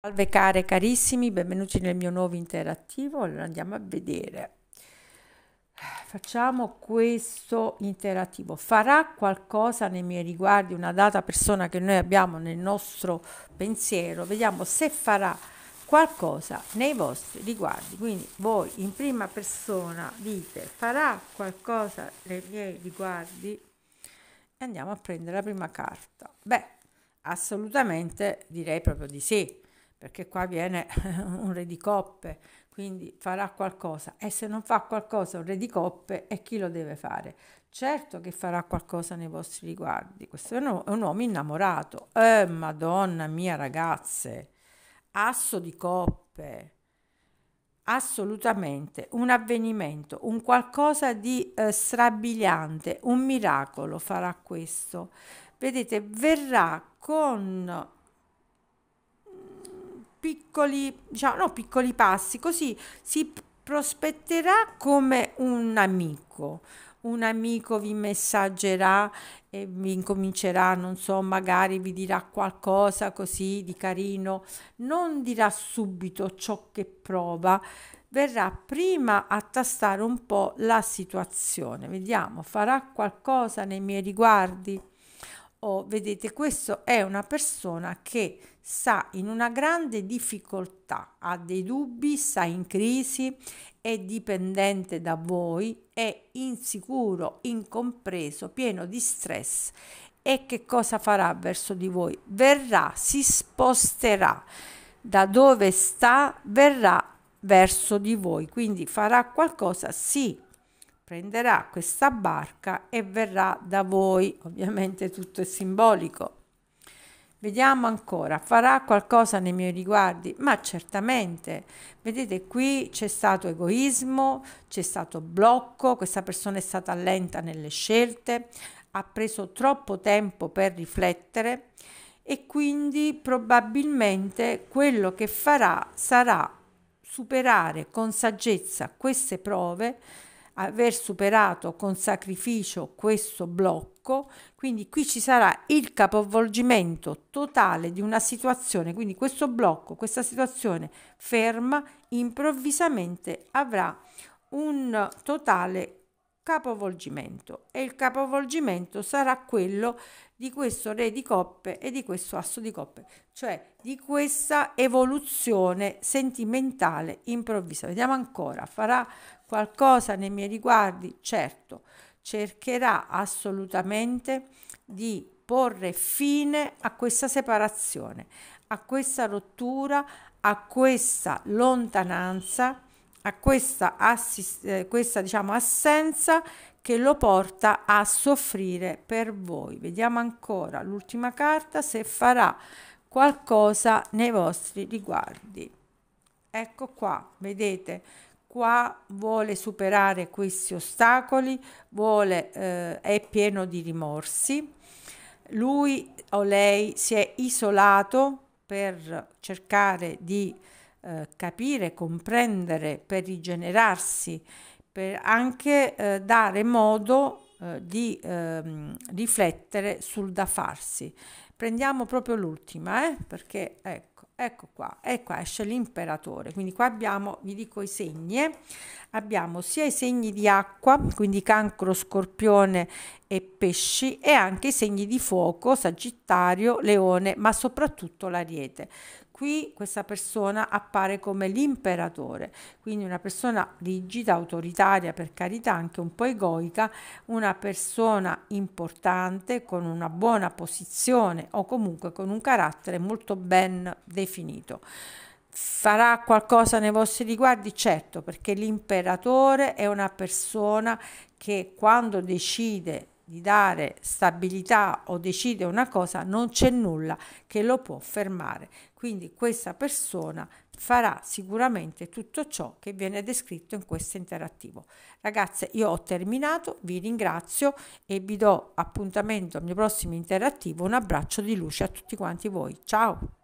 Salve care carissimi, benvenuti nel mio nuovo interattivo. Allora andiamo a vedere. Facciamo questo interattivo. Farà qualcosa nei miei riguardi una data persona che noi abbiamo nel nostro pensiero. Vediamo se farà qualcosa nei vostri riguardi. Quindi voi in prima persona dite farà qualcosa nei miei riguardi. E andiamo a prendere la prima carta. Beh, assolutamente direi proprio di sì perché qua viene un re di coppe, quindi farà qualcosa e se non fa qualcosa un re di coppe e chi lo deve fare? Certo che farà qualcosa nei vostri riguardi, questo è un, è un uomo innamorato, eh madonna mia ragazze, asso di coppe, assolutamente un avvenimento, un qualcosa di eh, strabiliante, un miracolo farà questo. Vedete, verrà con piccoli, diciamo, no, piccoli passi, così si prospetterà come un amico. Un amico vi messaggerà e vi incomincerà, non so, magari vi dirà qualcosa così di carino, non dirà subito ciò che prova, verrà prima a tastare un po' la situazione. Vediamo, farà qualcosa nei miei riguardi? O oh, vedete, questa è una persona che sta in una grande difficoltà, ha dei dubbi, sta in crisi, è dipendente da voi, è insicuro, incompreso, pieno di stress. E che cosa farà verso di voi? Verrà, si sposterà da dove sta, verrà verso di voi, quindi farà qualcosa, sì, prenderà questa barca e verrà da voi. Ovviamente tutto è simbolico. Vediamo ancora, farà qualcosa nei miei riguardi? Ma certamente, vedete qui c'è stato egoismo, c'è stato blocco, questa persona è stata lenta nelle scelte, ha preso troppo tempo per riflettere e quindi probabilmente quello che farà sarà superare con saggezza queste prove aver superato con sacrificio questo blocco, quindi qui ci sarà il capovolgimento totale di una situazione, quindi questo blocco, questa situazione ferma improvvisamente avrà un totale capovolgimento e il capovolgimento sarà quello di questo re di coppe e di questo asso di coppe, cioè di questa evoluzione sentimentale improvvisa. Vediamo ancora, farà qualcosa nei miei riguardi? Certo, cercherà assolutamente di porre fine a questa separazione, a questa rottura, a questa lontananza a questa, assist- eh, questa diciamo, assenza che lo porta a soffrire per voi. Vediamo ancora l'ultima carta se farà qualcosa nei vostri riguardi. Ecco qua, vedete, qua vuole superare questi ostacoli, vuole, eh, è pieno di rimorsi. Lui o lei si è isolato per cercare di eh, capire, comprendere, per rigenerarsi, per anche eh, dare modo eh, di ehm, riflettere sul da farsi. Prendiamo proprio l'ultima, eh, perché ecco ecco qua, e qua esce l'imperatore. Quindi qua abbiamo, vi dico i segni, eh? abbiamo sia i segni di acqua, quindi cancro, scorpione e pesci, e anche i segni di fuoco, sagittario, leone, ma soprattutto l'ariete. Qui questa persona appare come l'imperatore, quindi una persona rigida, autoritaria, per carità anche un po' egoica, una persona importante con una buona posizione o comunque con un carattere molto ben definito farà qualcosa nei vostri riguardi? Certo, perché l'imperatore è una persona che quando decide di dare stabilità o decide una cosa, non c'è nulla che lo può fermare. Quindi questa persona farà sicuramente tutto ciò che viene descritto in questo interattivo. Ragazze, io ho terminato, vi ringrazio e vi do appuntamento al mio prossimo interattivo. Un abbraccio di luce a tutti quanti voi. Ciao!